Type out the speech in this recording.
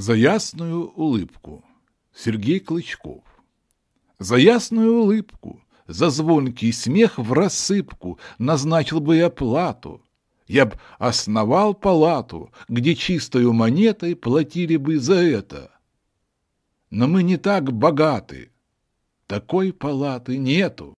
За ясную улыбку. Сергей Клычков. За ясную улыбку, за звонкий смех в рассыпку Назначил бы я плату. Я б основал палату, Где чистою монетой платили бы за это. Но мы не так богаты. Такой палаты нету.